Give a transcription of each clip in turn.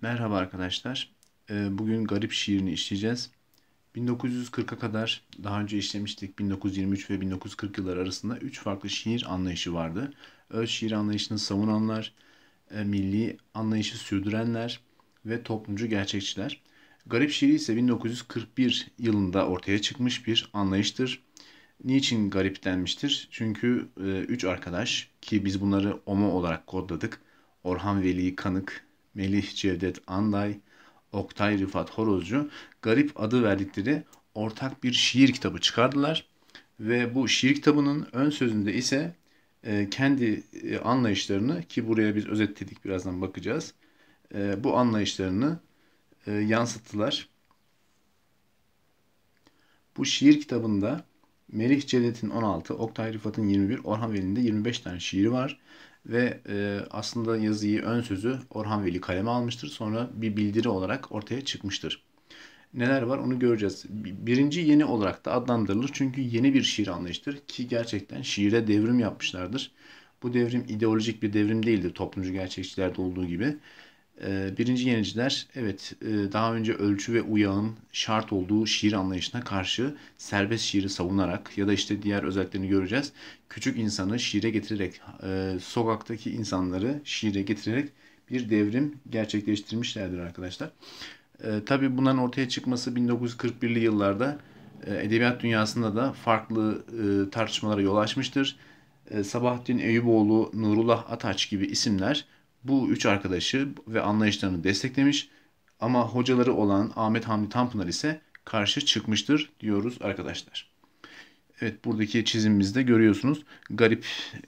Merhaba arkadaşlar. Ee, bugün Garip şiirini işleyeceğiz. 1940'a kadar daha önce işlemiştik 1923 ve 1940 yılları arasında 3 farklı şiir anlayışı vardı. Öz şiir anlayışını savunanlar, e, milli anlayışı sürdürenler ve toplumcu gerçekçiler. Garip şiiri ise 1941 yılında ortaya çıkmış bir anlayıştır. Niçin garip denmiştir? Çünkü 3 e, arkadaş ki biz bunları OMO olarak kodladık. Orhan Veli Kanık, Melih Cevdet Anday, Oktay Rıfat Horozcu garip adı verdikleri ortak bir şiir kitabı çıkardılar. Ve bu şiir kitabının ön sözünde ise e, kendi e, anlayışlarını ki buraya biz özetledik birazdan bakacağız. E, bu anlayışlarını yansıttılar. Bu şiir kitabında Melih Cevdet'in 16, Oktay Rıfat'ın 21, Orhan Veli'nin de 25 tane şiiri var ve e, aslında yazıyı ön sözü Orhan Veli kaleme almıştır. Sonra bir bildiri olarak ortaya çıkmıştır. Neler var onu göreceğiz. Birinci yeni olarak da adlandırılır çünkü yeni bir şiir anlayıştır ki gerçekten şiire devrim yapmışlardır. Bu devrim ideolojik bir devrim değildir toplumcu gerçekçilerde olduğu gibi. Ee, birinci yeniciler evet e, daha önce ölçü ve uyağın şart olduğu şiir anlayışına karşı serbest şiiri savunarak ya da işte diğer özelliklerini göreceğiz. Küçük insanı şiire getirerek e, sokaktaki insanları şiire getirerek bir devrim gerçekleştirmişlerdir arkadaşlar. E, tabii bunların ortaya çıkması 1941'li yıllarda edebiyat dünyasında da farklı tartışmalara yol açmıştır. Sabahattin Eyüboğlu, Nurullah Ataç gibi isimler bu üç arkadaşı ve anlayışlarını desteklemiş ama hocaları olan Ahmet Hamdi Tanpınar ise karşı çıkmıştır diyoruz arkadaşlar. Evet buradaki çizimimizde görüyorsunuz garip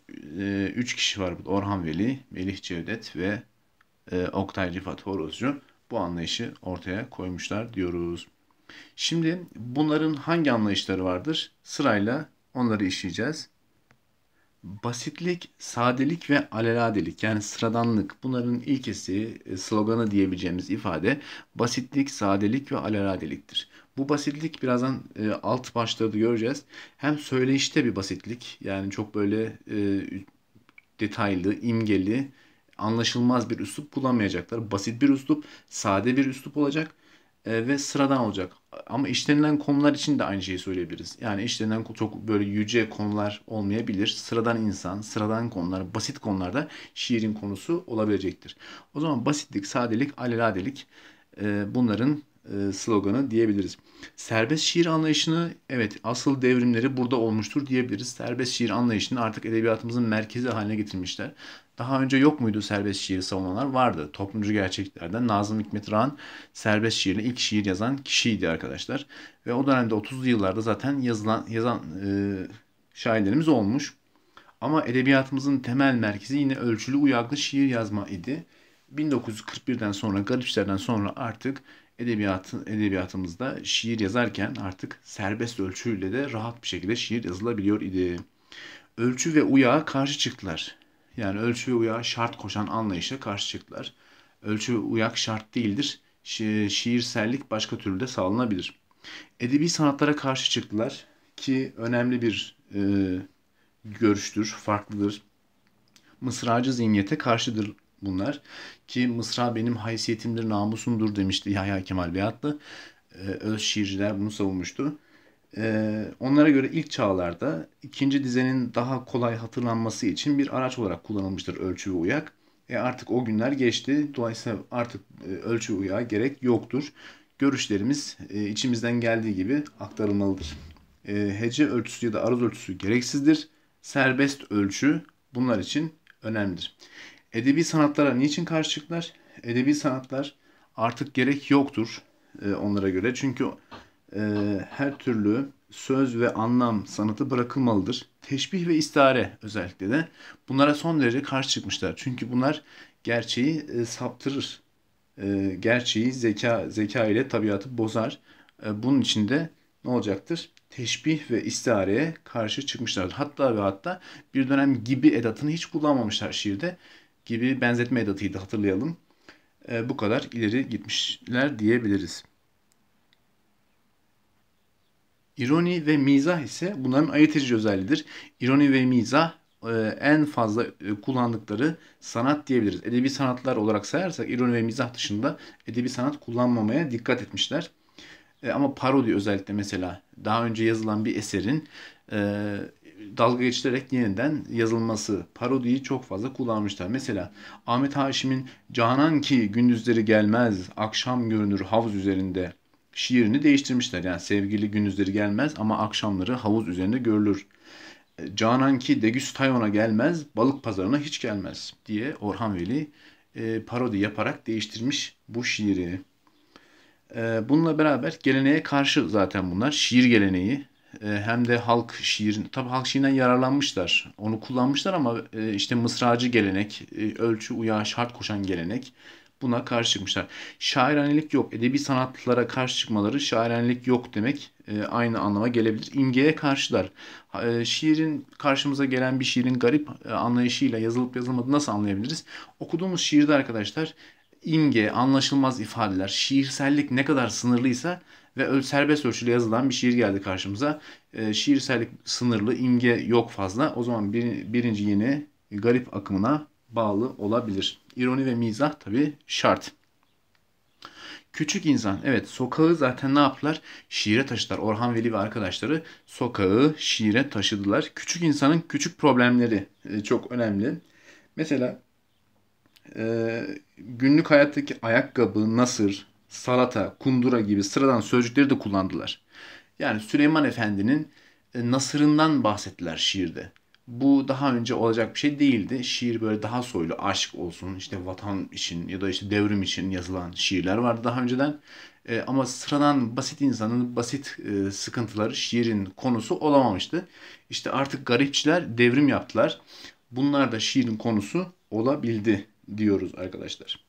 3 e, kişi var burada. Orhan Veli, Melih Cevdet ve e, Oktay Rifat Horozcu bu anlayışı ortaya koymuşlar diyoruz. Şimdi bunların hangi anlayışları vardır? Sırayla onları işleyeceğiz basitlik, sadelik ve aleladelik yani sıradanlık bunların ilkesi e, sloganı diyebileceğimiz ifade basitlik, sadelik ve aleladeliktir. Bu basitlik birazdan e, alt başlığı da göreceğiz. Hem söyleyişte bir basitlik yani çok böyle e, detaylı, imgeli, anlaşılmaz bir üslup kullanmayacaklar. Basit bir üslup, sade bir üslup olacak. E, ve sıradan olacak. Ama işlenilen konular için de aynı şeyi söyleyebiliriz. Yani işlenilen çok böyle yüce konular olmayabilir. Sıradan insan, sıradan konular, basit konularda şiirin konusu olabilecektir. O zaman basitlik, sadelik, aleladelik e, bunların e, sloganı diyebiliriz. Serbest şiir anlayışını evet asıl devrimleri burada olmuştur diyebiliriz. Serbest şiir anlayışını artık edebiyatımızın merkezi haline getirmişler. Daha önce yok muydu serbest şiir savunanlar? Vardı. Toplumcu gerçeklerden Nazım Hikmet Rağan serbest şiirle ilk şiir yazan kişiydi arkadaşlar. Ve o dönemde 30'lu yıllarda zaten yazılan yazan e, şairlerimiz olmuş. Ama edebiyatımızın temel merkezi yine ölçülü uyaklı şiir yazma idi. 1941'den sonra, Garipçiler'den sonra artık edebiyatı, edebiyatımızda şiir yazarken artık serbest ölçüyle de rahat bir şekilde şiir yazılabiliyor idi. Ölçü ve uyağa karşı çıktılar. Yani ölçü ve uyağa şart koşan anlayışa karşı çıktılar. Ölçü ve uyak şart değildir. Şi şiirsellik başka türlü de sağlanabilir. Edebi sanatlara karşı çıktılar ki önemli bir e, görüştür, farklıdır. Mısracı zihniyete karşıdır, bunlar. Ki Mısra benim haysiyetimdir, namusumdur demişti Yahya Kemal Beyatlı. Ee, öz şiirciler bunu savunmuştu. Ee, onlara göre ilk çağlarda ikinci dizenin daha kolay hatırlanması için bir araç olarak kullanılmıştır ölçü ve uyak. E artık o günler geçti. Dolayısıyla artık e, ölçü uyağa gerek yoktur. Görüşlerimiz e, içimizden geldiği gibi aktarılmalıdır. E, hece ölçüsü ya da arız ölçüsü gereksizdir. Serbest ölçü bunlar için önemlidir. Edebi sanatlara niçin karşı çıktılar? Edebi sanatlar artık gerek yoktur e, onlara göre. Çünkü e, her türlü söz ve anlam sanatı bırakılmalıdır. Teşbih ve istare özellikle de bunlara son derece karşı çıkmışlar. Çünkü bunlar gerçeği e, saptırır. E, gerçeği zeka zeka ile tabiatı bozar. E, bunun içinde ne olacaktır? Teşbih ve istareye karşı çıkmışlardır. Hatta ve hatta bir dönem gibi edatını hiç kullanmamışlar şiirde gibi benzetme edatıydı hatırlayalım. E, bu kadar ileri gitmişler diyebiliriz. İroni ve mizah ise bunların ayırt edici özelliğidir. İroni ve mizah e, en fazla e, kullandıkları sanat diyebiliriz. Edebi sanatlar olarak sayarsak ironi ve mizah dışında edebi sanat kullanmamaya dikkat etmişler. E, ama parodi özellikle mesela daha önce yazılan bir eserin dalga geçilerek yeniden yazılması. Parodiyi çok fazla kullanmışlar. Mesela Ahmet Haşim'in Canan ki gündüzleri gelmez, akşam görünür havuz üzerinde şiirini değiştirmişler. Yani sevgili gündüzleri gelmez ama akşamları havuz üzerinde görülür. E, Canan ki Degüstayon'a gelmez, balık pazarına hiç gelmez diye Orhan Veli e, parodi yaparak değiştirmiş bu şiiri. E, bununla beraber geleneğe karşı zaten bunlar. Şiir geleneği e, hem de halk şiirin tabi halk şiirinden yararlanmışlar. Onu kullanmışlar ama e, işte mısracı gelenek, e, ölçü uyağa şart koşan gelenek buna karşı çıkmışlar. Şairanelik yok. Edebi sanatlara karşı çıkmaları şairanelik yok demek aynı anlama gelebilir. İmgeye karşılar. Şiirin karşımıza gelen bir şiirin garip anlayışıyla yazılıp yazılmadığını nasıl anlayabiliriz? Okuduğumuz şiirde arkadaşlar imge, anlaşılmaz ifadeler, şiirsellik ne kadar sınırlıysa ve serbest ölçülü yazılan bir şiir geldi karşımıza. E, şiirsellik sınırlı, imge yok fazla. O zaman bir, birinci yeni garip akımına bağlı olabilir. İroni ve mizah tabii şart. Küçük insan. Evet sokağı zaten ne yaptılar? Şiire taşıdılar. Orhan Veli ve arkadaşları sokağı şiire taşıdılar. Küçük insanın küçük problemleri e, çok önemli. Mesela e, günlük hayattaki ayakkabı, nasır, salata, kundura gibi sıradan sözcükleri de kullandılar. Yani Süleyman Efendi'nin e, nasırından bahsettiler şiirde. Bu daha önce olacak bir şey değildi. Şiir böyle daha soylu, aşk olsun, işte vatan için ya da işte devrim için yazılan şiirler vardı daha önceden. E, ama sıradan basit insanın basit e, sıkıntıları şiirin konusu olamamıştı. İşte artık garipçiler devrim yaptılar. Bunlar da şiirin konusu olabildi diyoruz arkadaşlar.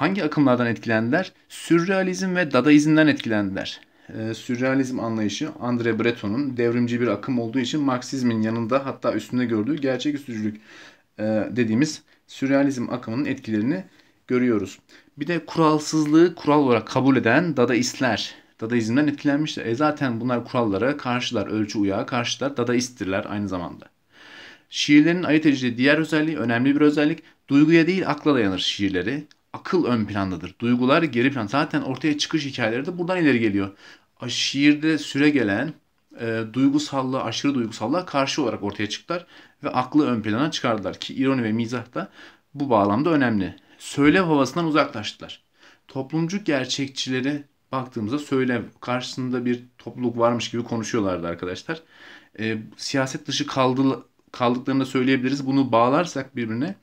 Hangi akımlardan etkilendiler? Sürrealizm ve Dadaizm'den etkilendiler. Ee, sürrealizm anlayışı André Breton'un devrimci bir akım olduğu için Marksizmin yanında hatta üstünde gördüğü gerçek üstücülük e, dediğimiz sürrealizm akımının etkilerini görüyoruz. Bir de kuralsızlığı kural olarak kabul eden Dadaistler Dadaizm'den etkilenmişler. E zaten bunlar kurallara karşılar, ölçü uyağa karşılar, Dadaisttirler aynı zamanda. Şiirlerin ayırt edici diğer özelliği, önemli bir özellik, duyguya değil akla dayanır şiirleri akıl ön plandadır. Duygular geri plan. Zaten ortaya çıkış hikayeleri de buradan ileri geliyor. Şiirde süre gelen e, duygusallığa, aşırı duygusallığa karşı olarak ortaya çıktılar ve aklı ön plana çıkardılar ki ironi ve mizah da bu bağlamda önemli. Söylev havasından uzaklaştılar. Toplumcu gerçekçileri baktığımızda söylev karşısında bir topluluk varmış gibi konuşuyorlardı arkadaşlar. E, siyaset dışı kaldı, kaldıklarını da söyleyebiliriz. Bunu bağlarsak birbirine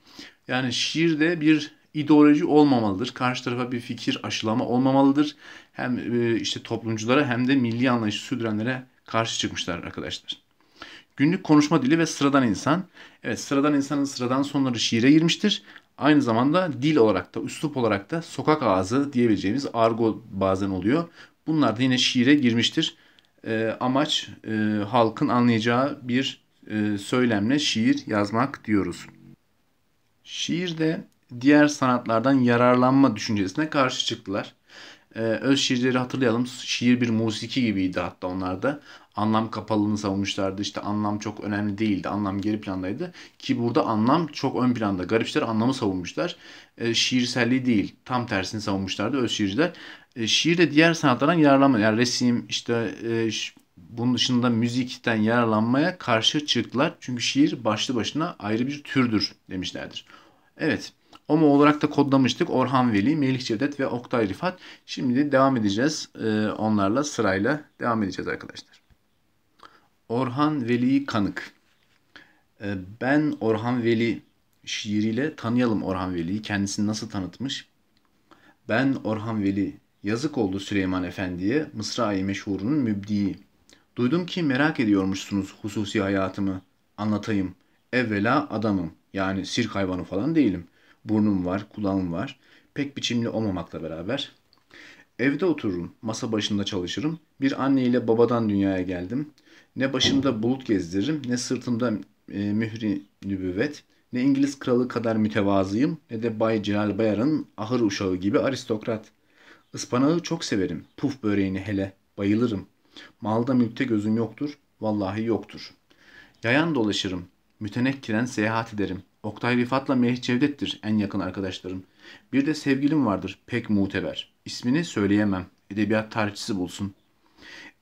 yani şiirde bir ideoloji olmamalıdır. Karşı tarafa bir fikir aşılama olmamalıdır. Hem e, işte toplumculara hem de milli anlayışı sürdürenlere karşı çıkmışlar arkadaşlar. Günlük konuşma dili ve sıradan insan. Evet sıradan insanın sıradan sonları şiire girmiştir. Aynı zamanda dil olarak da üslup olarak da sokak ağzı diyebileceğimiz argo bazen oluyor. Bunlar da yine şiire girmiştir. E, amaç e, halkın anlayacağı bir e, söylemle şiir yazmak diyoruz. Şiirde diğer sanatlardan yararlanma düşüncesine karşı çıktılar. Ee, öz şiirleri hatırlayalım. Şiir bir musiki gibiydi hatta onlarda. Anlam kapalılığını savunmuşlardı. İşte anlam çok önemli değildi. Anlam geri plandaydı. Ki burada anlam çok ön planda. Garipçiler anlamı savunmuşlar. Ee, şiirselliği değil. Tam tersini savunmuşlardı öz şiirciler. Ee, şiir de diğer sanatlardan yararlanma. Yani resim, işte e, bunun dışında müzikten yararlanmaya karşı çıktılar. Çünkü şiir başlı başına ayrı bir türdür demişlerdir. Evet. OMO olarak da kodlamıştık. Orhan Veli, Melih Cevdet ve Oktay Rifat. Şimdi de devam edeceğiz. Ee, onlarla sırayla devam edeceğiz arkadaşlar. Orhan Veli Kanık. Ee, ben Orhan Veli şiiriyle tanıyalım Orhan Veli'yi. Kendisini nasıl tanıtmış? Ben Orhan Veli. Yazık oldu Süleyman Efendi'ye Mısra-i Meşhur'un mübdiyi. Duydum ki merak ediyormuşsunuz hususi hayatımı. Anlatayım. Evvela adamım. Yani sirk hayvanı falan değilim.'' burnum var, kulağım var. Pek biçimli olmamakla beraber. Evde otururum, masa başında çalışırım. Bir anne ile babadan dünyaya geldim. Ne başımda bulut gezdiririm, ne sırtımda e, mühri nübüvvet, ne İngiliz kralı kadar mütevazıyım, ne de Bay Celal Bayar'ın ahır uşağı gibi aristokrat. Ispanağı çok severim, puf böreğini hele, bayılırım. Malda mülkte gözüm yoktur, vallahi yoktur. Yayan dolaşırım, mütenekkiren seyahat ederim. Oktay Rifat'la Melih Cevdet'tir en yakın arkadaşlarım. Bir de sevgilim vardır pek muteber. İsmini söyleyemem. Edebiyat tarihçisi bulsun.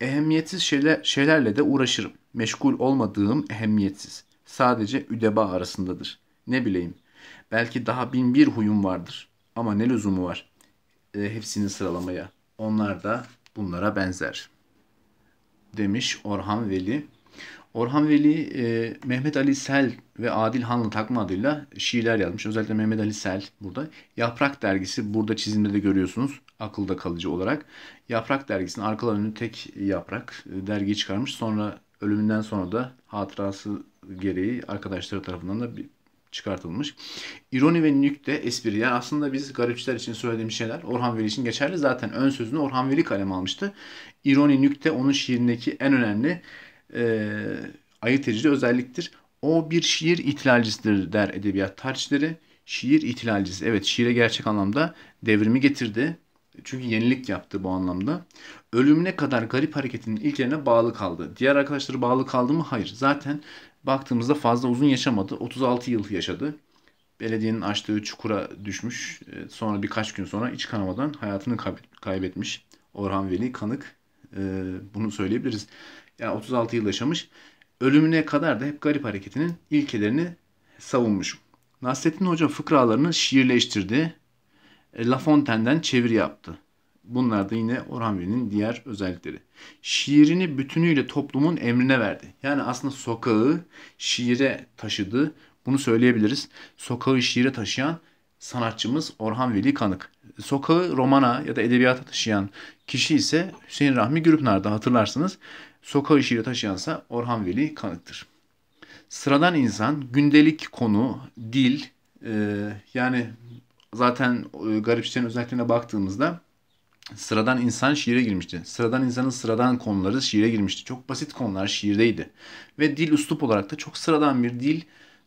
Ehemmiyetsiz şeyler, şeylerle de uğraşırım. Meşgul olmadığım ehemmiyetsiz. Sadece üdeba arasındadır. Ne bileyim. Belki daha bin bir huyum vardır. Ama ne lüzumu var? E, hepsini sıralamaya. Onlar da bunlara benzer. Demiş Orhan Veli. Orhan Veli, e, Mehmet Ali Sel ve Adil Hanlı takma adıyla şiirler yazmış. Özellikle Mehmet Ali Sel burada. Yaprak dergisi burada çizimde de görüyorsunuz akılda kalıcı olarak. Yaprak dergisinin arkalı önünü tek yaprak e, dergiyi çıkarmış. Sonra ölümünden sonra da hatırası gereği arkadaşları tarafından da bir çıkartılmış. İroni ve nük de espri. Yani aslında biz garipçiler için söylediğim şeyler Orhan Veli için geçerli. Zaten ön sözünü Orhan Veli kalem almıştı. İroni nük de onun şiirindeki en önemli e, ayırt edici özelliktir. O bir şiir ihtilalcisidir der edebiyat tarihçileri. Şiir ihtilalcisi. Evet şiire gerçek anlamda devrimi getirdi. Çünkü yenilik yaptı bu anlamda. Ölümüne kadar garip hareketinin ilklerine bağlı kaldı. Diğer arkadaşları bağlı kaldı mı? Hayır. Zaten baktığımızda fazla uzun yaşamadı. 36 yıl yaşadı. Belediyenin açtığı çukura düşmüş. E, sonra birkaç gün sonra iç kanamadan hayatını kaybetmiş. Orhan Veli Kanık. E, bunu söyleyebiliriz yani 36 yıl yaşamış. Ölümüne kadar da hep garip hareketinin ilkelerini savunmuş. Nasrettin Hoca fıkralarını şiirleştirdi. E, La Fontaine'den çeviri yaptı. Bunlar da yine Orhan Veli'nin diğer özellikleri. Şiirini bütünüyle toplumun emrine verdi. Yani aslında sokağı şiire taşıdı. Bunu söyleyebiliriz. Sokağı şiire taşıyan sanatçımız Orhan Veli Kanık. Sokağı romana ya da edebiyata taşıyan kişi ise Hüseyin Rahmi Gürpınar'da hatırlarsınız sokağı şiiri taşıyansa Orhan Veli Kanık'tır. Sıradan insan gündelik konu, dil e, yani zaten e, Garip özelliklerine baktığımızda sıradan insan şiire girmişti. Sıradan insanın sıradan konuları şiire girmişti. Çok basit konular şiirdeydi. Ve dil üslup olarak da çok sıradan bir dil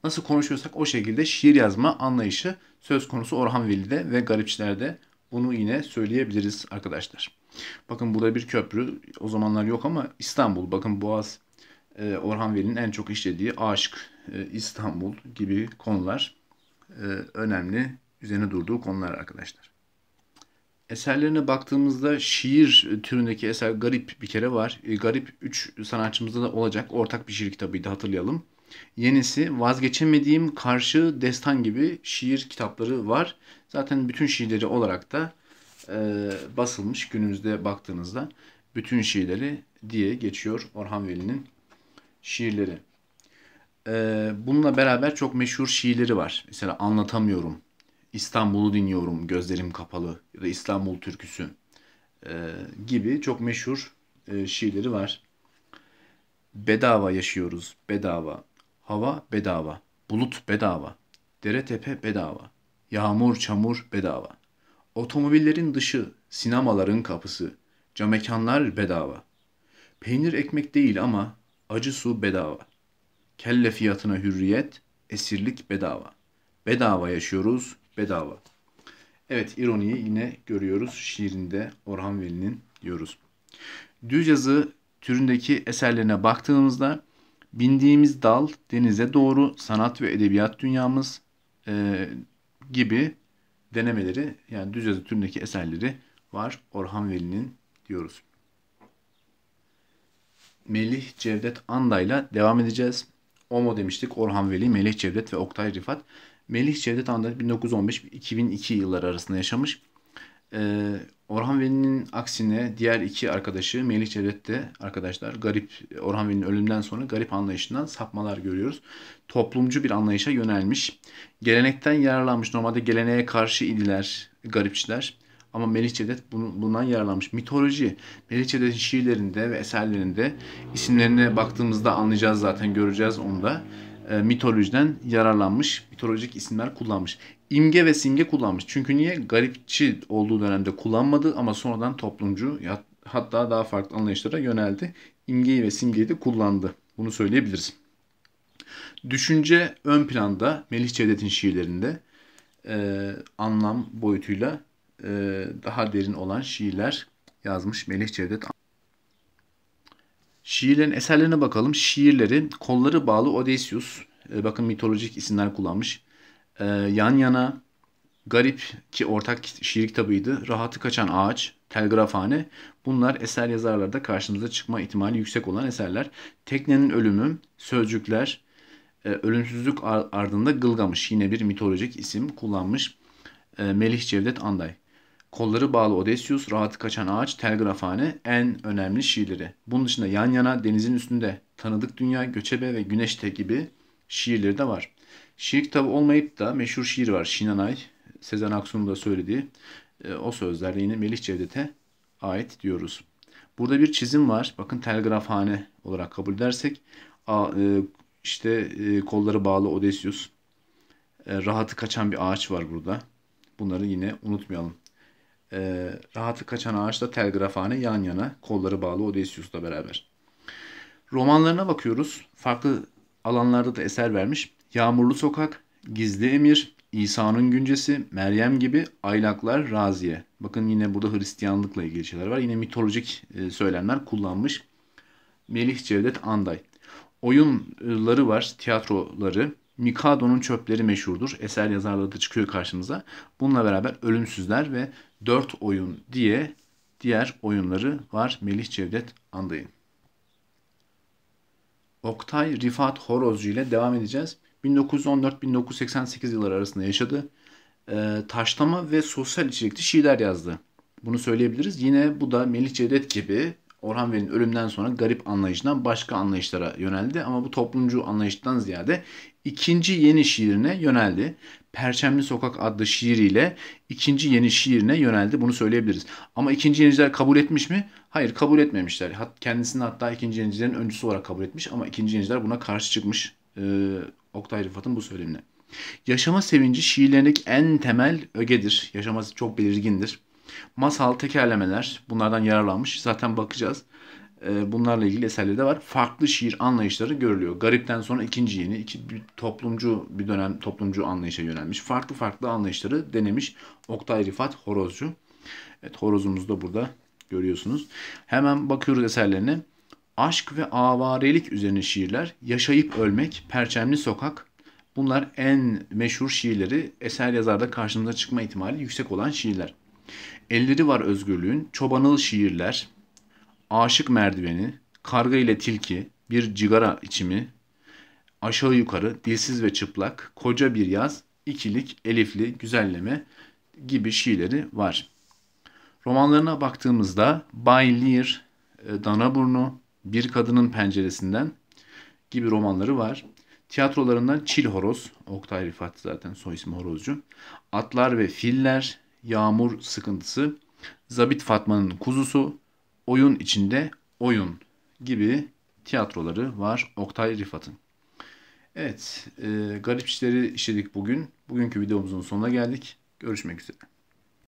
nasıl konuşuyorsak o şekilde şiir yazma anlayışı söz konusu Orhan Veli'de ve Garipçiler'de bunu yine söyleyebiliriz arkadaşlar. Bakın burada bir köprü. O zamanlar yok ama İstanbul. Bakın Boğaz e, Orhan Veli'nin en çok işlediği Aşk, e, İstanbul gibi konular e, önemli üzerine durduğu konular arkadaşlar. Eserlerine baktığımızda şiir türündeki eser Garip bir kere var. Garip 3 sanatçımızda da olacak. Ortak bir şiir kitabıydı hatırlayalım. Yenisi Vazgeçemediğim Karşı Destan gibi şiir kitapları var. Zaten bütün şiirleri olarak da e, basılmış günümüzde baktığınızda bütün şiirleri diye geçiyor Orhan Veli'nin şiirleri. E, bununla beraber çok meşhur şiirleri var. Mesela Anlatamıyorum, İstanbul'u dinliyorum, Gözlerim Kapalı ya da İstanbul Türküsü e, gibi çok meşhur e, şiirleri var. Bedava yaşıyoruz, bedava. Hava bedava, bulut bedava, dere tepe bedava, yağmur çamur bedava. Otomobillerin dışı, sinemaların kapısı, camekanlar bedava. Peynir ekmek değil ama acı su bedava. Kelle fiyatına hürriyet, esirlik bedava. Bedava yaşıyoruz, bedava. Evet ironiyi yine görüyoruz şiirinde Orhan Veli'nin diyoruz. Düz yazı türündeki eserlerine baktığımızda bindiğimiz dal denize doğru sanat ve edebiyat dünyamız e, gibi denemeleri yani düz yazı türündeki eserleri var Orhan Veli'nin diyoruz. Melih Cevdet Anda'yla devam edeceğiz. Omo demiştik Orhan Veli, Melih Cevdet ve Oktay Rifat. Melih Cevdet Anday 1915-2002 yılları arasında yaşamış. E, Orhan Veli'nin aksine diğer iki arkadaşı Melih Cevdet de arkadaşlar garip Orhan Veli'nin ölümden sonra garip anlayışından sapmalar görüyoruz. Toplumcu bir anlayışa yönelmiş. Gelenekten yararlanmış. Normalde geleneğe karşı idiler garipçiler. Ama Melih Cevdet bundan yararlanmış. Mitoloji. Melih Cevdet'in şiirlerinde ve eserlerinde isimlerine baktığımızda anlayacağız zaten göreceğiz onu da e, mitolojiden yararlanmış, mitolojik isimler kullanmış. İmge ve simge kullanmış. Çünkü niye? Garipçi olduğu dönemde kullanmadı ama sonradan toplumcu ya hatta daha farklı anlayışlara yöneldi. İmgeyi ve simgeyi de kullandı. Bunu söyleyebiliriz. Düşünce ön planda Melih Cevdet'in şiirlerinde e, anlam boyutuyla e, daha derin olan şiirler yazmış Melih Cevdet. Şiirlerin eserlerine bakalım. Şiirleri kolları bağlı Odysseus. E, bakın mitolojik isimler kullanmış. E, yan yana Garip ki ortak şiir kitabıydı. Rahatı Kaçan Ağaç, Telgrafhane. Bunlar eser yazarlarda karşımıza çıkma ihtimali yüksek olan eserler. Teknenin Ölümü, Sözcükler, e, Ölümsüzlük ardında Gılgamış. Yine bir mitolojik isim kullanmış Melih Cevdet Anday. Kolları bağlı Odysseus, rahatı kaçan ağaç, telgrafhane en önemli şiirleri. Bunun dışında yan yana denizin üstünde, tanıdık dünya, göçebe ve güneşte gibi şiirleri de var. Şiir kitabı olmayıp da meşhur şiir var. Şinanay, Sezen Aksu'nun da söylediği e, o sözler yine Melih Cevdet'e ait diyoruz. Burada bir çizim var. Bakın telgrafhane olarak kabul edersek e, işte e, kolları bağlı Odysseus, rahatı kaçan bir ağaç var burada. Bunları yine unutmayalım e, rahatlık kaçan ağaçta telgrafhane yan yana kolları bağlı Odysseus'la beraber. Romanlarına bakıyoruz. Farklı alanlarda da eser vermiş. Yağmurlu Sokak, Gizli Emir, İsa'nın Güncesi, Meryem gibi aylaklar Raziye. Bakın yine burada Hristiyanlıkla ilgili şeyler var. Yine mitolojik e, söylemler kullanmış. Melih Cevdet Anday. Oyunları var, tiyatroları. Mikado'nun çöpleri meşhurdur. Eser yazarları da çıkıyor karşımıza. Bununla beraber Ölümsüzler ve Dört Oyun diye diğer oyunları var Melih Cevdet Anday'ın. Oktay Rifat Horozcu ile devam edeceğiz. 1914-1988 yılları arasında yaşadı. E, taşlama ve sosyal içerikli şiirler yazdı. Bunu söyleyebiliriz. Yine bu da Melih Cevdet gibi Orhan Veli'nin ölümden sonra garip anlayışından başka anlayışlara yöneldi. Ama bu toplumcu anlayıştan ziyade ikinci yeni şiirine yöneldi. Perçemli Sokak adlı şiiriyle ikinci yeni şiirine yöneldi. Bunu söyleyebiliriz. Ama ikinci yeniciler kabul etmiş mi? Hayır kabul etmemişler. Kendisini hatta ikinci yenicilerin öncüsü olarak kabul etmiş ama ikinci yeniciler buna karşı çıkmış. Ee, Oktay Rıfat'ın bu söylemine. Yaşama sevinci şiirlerindeki en temel ögedir. Yaşaması çok belirgindir. Masal, tekerlemeler bunlardan yararlanmış. Zaten bakacağız. Ee, bunlarla ilgili eserleri de var. Farklı şiir anlayışları görülüyor. Garip'ten sonra ikinci yeni, iki, bir toplumcu bir dönem toplumcu anlayışa yönelmiş. Farklı farklı anlayışları denemiş Oktay Rifat Horozcu. Evet Horozumuz da burada görüyorsunuz. Hemen bakıyoruz eserlerine. Aşk ve avarelik üzerine şiirler. Yaşayıp Ölmek, Perçemli Sokak. Bunlar en meşhur şiirleri eser yazarda karşımıza çıkma ihtimali yüksek olan şiirler. Elleri var özgürlüğün, çobanıl şiirler, aşık merdiveni, karga ile tilki, bir cigara içimi, aşağı yukarı, dilsiz ve çıplak, koca bir yaz, ikilik, elifli, güzelleme gibi şiirleri var. Romanlarına baktığımızda Bay Lear, e, Danaburnu, Bir Kadının Penceresinden gibi romanları var. Tiyatrolarından Çil Horoz, Oktay Rifat zaten soy ismi Horozcu, Atlar ve Filler, Yağmur Sıkıntısı, Zabit Fatma'nın Kuzusu, Oyun içinde oyun gibi tiyatroları var Oktay Rifat'ın. Evet, e, garip işleri işledik bugün. Bugünkü videomuzun sonuna geldik. Görüşmek üzere.